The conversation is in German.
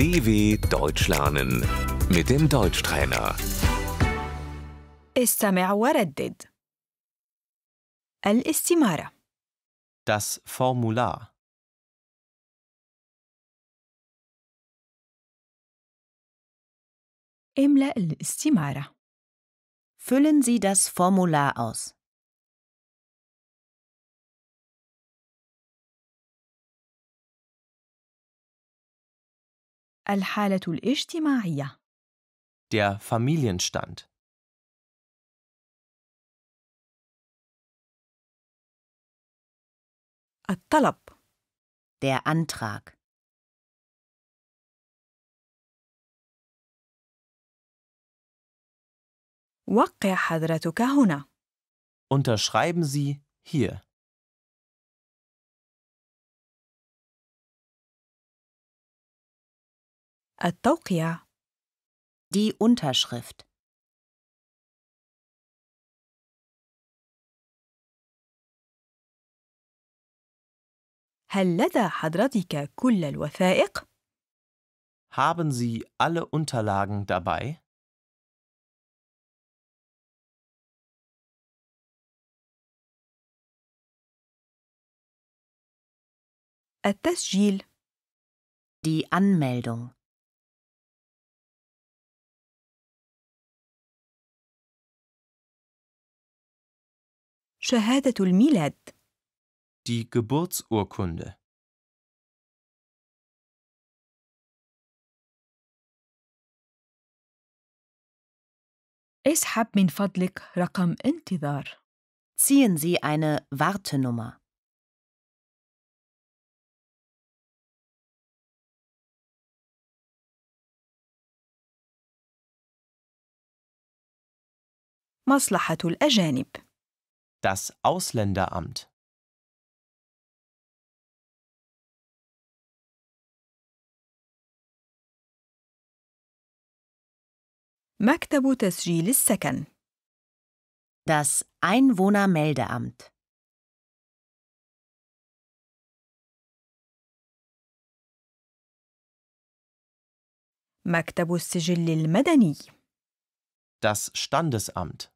DW Deutsch lernen mit dem Deutschtrainer. استمع وردد الاستمارة Das Formular. املأ الاستمارة Füllen Sie das Formular aus. الحالة الاجتماعية. Der Familienstand. الطلب. Der Antrag. وقع حضرتك هنا. Unterschreiben Sie hier. التوقيع äh, Die Unterschrift هل لدى حضرتك كل الوثائق؟ Haben Sie alle Unterlagen dabei? التسجيل Die Anmeldung شهادة الميلاد. Die Geburtsurkunde. اسحب من فضلك رقم انتظار. Ziehen Sie eine Wartenummer. مصلحة الأجانب Das Ausländeramt مكتب تسجيل السكن Das Einwohnermeldeamt مكتب السجل المدني Das Standesamt